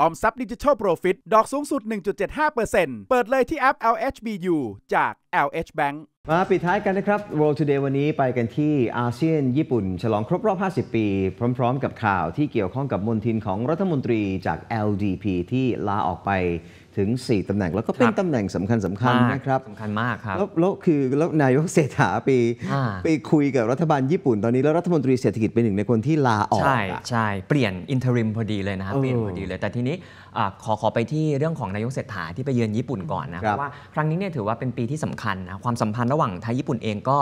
ออมทรัพย์ดิจิทัลโปรฟิตดอกสูงสุด 1.75%เปิดเลยที่แอป LHBU จาก LH Bank มาปิดท้ายกันนะครับ World Today วันนี้ไปกันที่อาเซียนญี่ปุ่น ฉลองครบรอบ 50 ปี พร้อมๆ กับข่าวที่เกี่ยวข้องกับมนทินของรัฐมนตรีจาก LDP ที่ลาออกไปถึง 4 ตำแหน่ง แล้วก็เป็นตำแหน่งสำคัญสำคัญนะครับสำคัญมากครับแล้วคือแล้วนายกเศรษฐาไปไปคุยกับรัฐบาลญี่ปุ่นตอนนี้แล้วรัฐมนตรีเศรษฐกิจเป็นหนึ่งในคนที่ลาออกใช่ใช่เปลี่ยนอินเทอริมพอดีเลยนะครับเปลี่ยนพอดีเลยแต่ทีนี้ขอขอไปที่เรื่องของนายกเศรษฐาที่ไปเยือนญี่ปุ่นก่อนนะเพราะว่าครั้งนี้เนี่ยถือว่าเป็นปีที่สำคัญนะความสัมพันธ์ระหว่างไทยญี่ปุ่นเองก็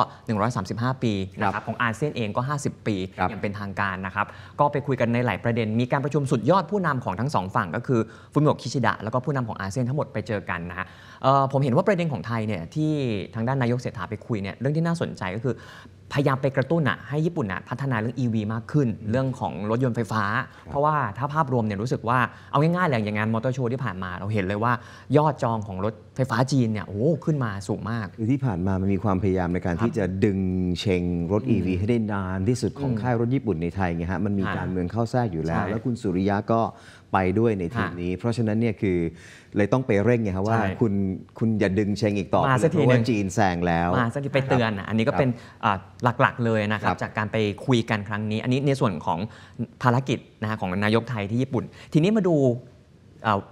135 ปีนะครับของอาเซียนเองก็ 50 ปีอย่างเป็นทางการนะครับก็ไปคุยกันในหลายประเด็นมีการประชุมสุดยอดผู้นำของทั้งสองฝั่งก็คือฟุมิโอะคิชิดะแล้วก็ผู้นำของอาเซียนทั้งหมดไปเจอกันนะฮะผมเห็นว่าประเด็นของไทยเนี่ยที่ทางด้านนายกเศรษฐาไปคุยเนี่ยเรื่องที่น่าสนใจก็คือพยายามไปกระตุ้นอ่ะให้ญี่ปุ่นอะพัฒนาเรื่อง EV มากขึ้น เรื่องของรถยนต์ไฟฟ้า เพราะว่าถ้าภาพรวมเนี่ยรู้สึกว่าเอาง่ายๆเลยอย่างงานมอเตอร์โชว์ที่ผ่านมาเราเห็นเลยว่ายอดจองของรถไฟฟ้าจีนเนี่ยโอ้ขึ้นมาสูงมากคือที่ผ่านมามันมีความพยายามในการที่จะดึงเชงรถ EV ให้ได้นานที่สุดของค่ายรถญี่ปุ่นในไทยไงฮะมันมีการเมืองเข้าแทรกอยู่แล้ว แล้วคุณสุริยะก็ไปด้วยในทีมนี้ เพราะฉะนั้นเนี่ยคือเลยต้องไปเร่งไงครับว่าคุณคุณอย่าดึงเชงอีกต่อเพราะว่าจีนแซงแล้วมาสักทีไปเตือนอันนี้ก็เป็นหลักๆเลยนะครับจากการไปคุยกันครั้งนี้ อันนี้ในส่วนของภารกิจนะฮะของนายกไทยที่ญี่ปุ่น ทีนี้มาดู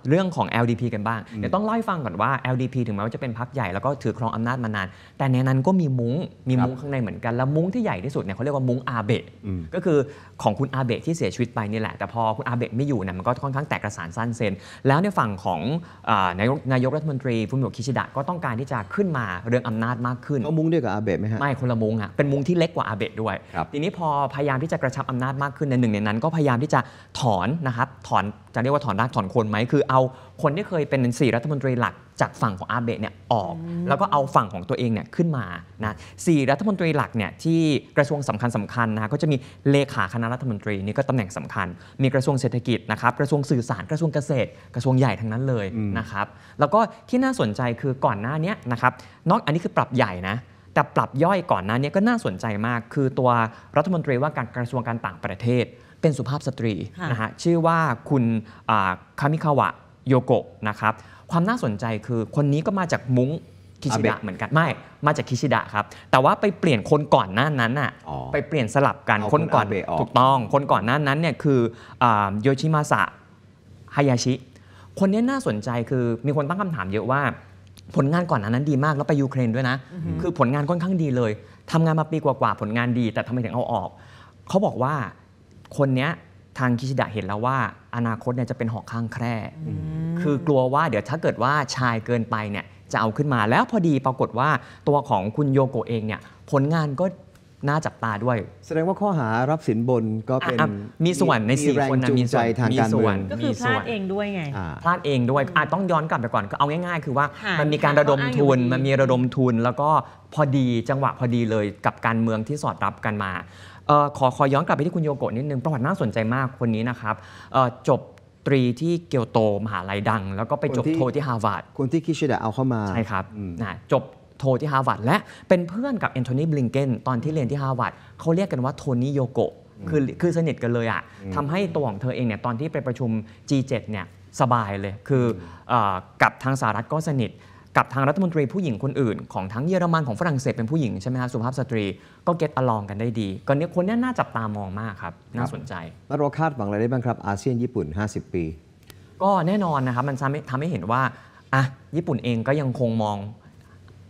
เรื่องของ LDP กันบ้างเดี๋ยวต้องเล่าให้ฟังก่อนว่า LDP ถึงแม้ว่าจะเป็นพรรคใหญ่ แล้วก็ถือครองอำนาจมานาน แต่ในนั้นก็มีมุง้ง มีมุ้งข้างในเหมือนกัน แล้วมุ้งที่ใหญ่ที่สุดเนี่ยเขาเรียกว่ามุ้งอาเบะก็คือของคุณอาเบะที่เสียชีวิตไปนี่แหละ แต่พอคุณอาเบะไม่อยู่เนี่ยมันก็ค่อนข้างแตกกระสานสั้นเซนแล้วในฝั่งของนายกนายกรัฐมนตรีฟุมิโอะ คิชิดะก็ต้องการที่จะขึ้นมาเรื่องอำนาจมากขึ้นมุ้งเดียวกับอาเบะไหมฮะไม่คนละมุ้งอ่ะเป็นมุ้งที่เล็กกว่าอาเบะด้วย ทีนี้พอพยายามที่จะกระชับอำนาจมากขึ้นในหนึ่งในนั้น ก็พยายามที่จะถอนนะครับถอนจะเรียกว่าถอนรากถอนโคนมคือเอาคนที่เคยเป็นสี่รัฐมนตรีหลักจากฝั่งของอาเบะเนี่ยออก แล้วก็เอาฝั่งของตัวเองเนี่ยขึ้นมานะสี่รัฐมนตรีหลักเนี่ยที่กระทรวงสำคัญสำคัญนะก็จะมีเลขาคณะรัฐมนตรีนี่ก็ตำแหน่งสำคัญมีกระทรวงเศรษฐกิจนะครับกระทรวงสื่อสารกระทรวงเกษตร กระทรวงใหญ่ทั้งนั้นเลยนะครับแล้วก็ที่น่าสนใจคือก่อนหน้านี้นะครับนอกอันนี้คือปรับใหญ่นะแต่ปรับย่อยก่อนหน้านี้ก็น่าสนใจมากคือตัวรัฐมนตรีว่าการกระทรวงการต่างประเทศเป็นสุภาพสตรีนะฮะชื่อว่าคุณคามิคาวะโยโกะนะครับความน่าสนใจคือคนนี้ก็มาจากมุ้งคิชิดะเหมือนกันไม่ มาจากคิชิดะครับแต่ว่าไปเปลี่ยนคนก่อนหน้านั้นอ่ะไปเปลี่ยนสลับกันคนก่อนถูกต้อง คนก่อนหน้านั้นเนี่ยคือโยชิมาสะฮายาชิคนนี้น่าสนใจคือมีคนตั้งคำถามเยอะว่า ผลงานก่อนหน้านั้นดีมากแล้วไปยูเครนด้วยนะ คือผลงานค่อนข้างดีเลย ทำงานมาปีกว่าๆผลงานดี แต่ทำไมถึงเอาออกเขาบอกว่าคนเนี้ยทางคิชิดะเห็นแล้วว่า อนาคตเนี่ยจะเป็นหอกข้างแคร่ คือกลัวว่าเดี๋ยวถ้าเกิดว่าชายเกินไปเนี่ย จะเอาขึ้นมา แล้วพอดีปรากฏว่าตัวของคุณโยโกะเองเนี่ยผลงานก็น่าจับตาด้วย แสดงว่าข้อหารับสินบน ก็เป็น มีส่วน ในสี่คนนะ มีส่วนทางการเมืองก็คือพลาดเองด้วยไงพลาดเองด้วยอาจต้องย้อนกลับไปก่อนก็เอาง่าย ๆ คือว่ามันมีการระดมทุน มันมีระดมทุน แล้วก็พอดีจังหวะพอดีเลยกับการเมืองที่สอดรับกันมาขอขอย้อนกลับไปที่คุณโยโกะนิดนึง ประวัติน่าสนใจมากคนนี้นะครับจบตรีที่เกียวโตมหาลัยดัง แล้วก็ไปจบโทที่ฮาร์วาร์ดคนที่คิชิดะเอาเข้ามา ใช่ครับจบโทที่ฮาร์วาร์ดและเป็นเพื่อนกับแอนโทนีบลิงเกนตอนที่เรียนที่ฮาร์วาร์ดเขาเรียกกันว่าโทนี่โยโกะคือคือสนิทกันเลยอะ่ะทำให้ตัวของเธอเองเนี่ยตอนที่ไปประชุม G7 เนี่ยสบายเลยคืออกับทางสหรัฐก็สนิทกับทางรัฐมนตรีผู้หญิงคนอื่น ของทั้งเยอรมันของฝรั่งเศสเป็นผู้หญิงใช่ไหมฮะสุภาพสตรี ก็เก็ตอลองกันได้ดีก็เนี้ยคนเนี้ยน่าจับตามองมากครับ น่าสนใจ แล้วเราคาดหวังอะไรได้บ้างครับ อาเซียนญี่ปุ่น 50 ปี ก็แน่นอนนะครับ มันทำให้ทำให้เห็นว่าอ่ะญี่ปุ่นเองก็ยังคงมอง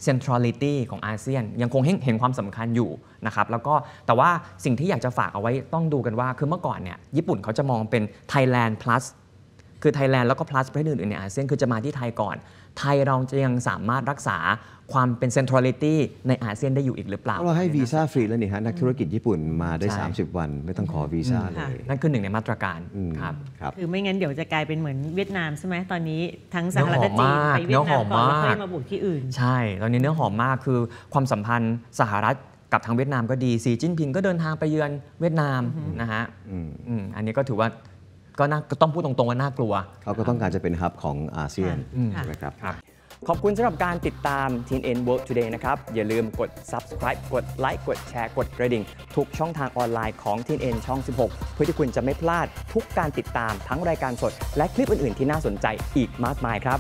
centrality ของอาเซียน ยังคงเห็นความสำคัญอยู่นะครับแล้วก็แต่ว่าสิ่งที่อยากจะฝากเอาไว้ต้องดูกันว่าคือเมื่อก่อนเนี่ยญี่ปุ่นเขาจะมองเป็นไทยแลนด์ plus คือไทยแลนด์แล้วก็ plus ประเทศอื่นๆในอาเซียนคือจะมาที่ไทยก่อน ไทยเราจะยังสามารถรักษาความเป็นเซนทรัลิตี้ในอาเซียนได้อยู่อีกหรือเปล่าเราให้วีซ่าฟรีแล้วนี่ฮะ นักธุรกิจญี่ปุ่นมาได้ 30 วันไม่ต้องขอวีซ่าเลย นั่นคือหนึ่งในมาตรการครับครับคือไม่งั้นเดี๋ยวจะกลายเป็นเหมือนเวียดนามใช่ไหมตอนนี้ทั้งสหรัฐจีนไปเวียดนามก่อนค่อยมาบุกที่อื่น ใช่ ตอนนี้เนื้อหอมมากคือความสัมพันธ์สหรัฐกับทางเวียดนามก็ดีสีจิ้นผิง ก็เดินทางไปเยือนเวียดนามนะฮะอันนี้ก็ถือว่าก็น่าต้องพูดตรงๆว่าน่ากลัว เขาก็ต้องการจะเป็นฮับของอาเซียนนะครับขอบคุณสำหรับการติดตาม TNN World Today นะครับ อย่าลืมกด subscribe กดไลค์ กดแชร์ กดกระดิ่ง ทุกช่องทางออนไลน์ของ TNN ช่อง 16 เพื่อที่คุณจะไม่พลาดทุกการติดตามทั้งรายการสด และคลิปอื่น ๆ ที่น่าสนใจอีกมากมายครับ